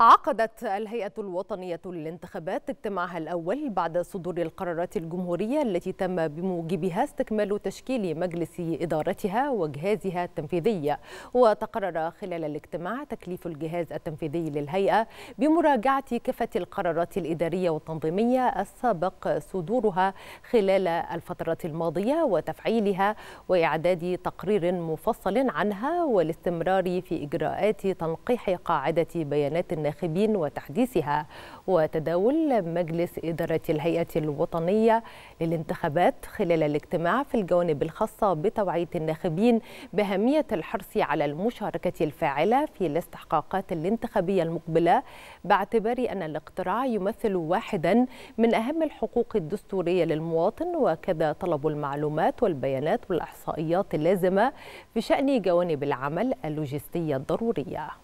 عقدت الهيئة الوطنية للانتخابات اجتماعها الأول بعد صدور القرارات الجمهورية التي تم بموجبها استكمال تشكيل مجلس إدارتها وجهازها التنفيذي وتقرر خلال الاجتماع تكليف الجهاز التنفيذي للهيئة بمراجعة كافة القرارات الإدارية والتنظيمية السابق صدورها خلال الفترات الماضية وتفعيلها وإعداد تقرير مفصل عنها والاستمرار في إجراءات تنقيح قاعدة بيانات الناخبين وتحديثها وتداول مجلس إدارة الهيئة الوطنية للانتخابات خلال الاجتماع في الجوانب الخاصة بتوعية الناخبين بأهمية الحرص على المشاركة الفاعلة في الاستحقاقات الانتخابية المقبلة باعتبار أن الاقتراع يمثل واحدا من أهم الحقوق الدستورية للمواطن وكذا طلب المعلومات والبيانات والإحصائيات اللازمة بشأن جوانب العمل اللوجستية الضرورية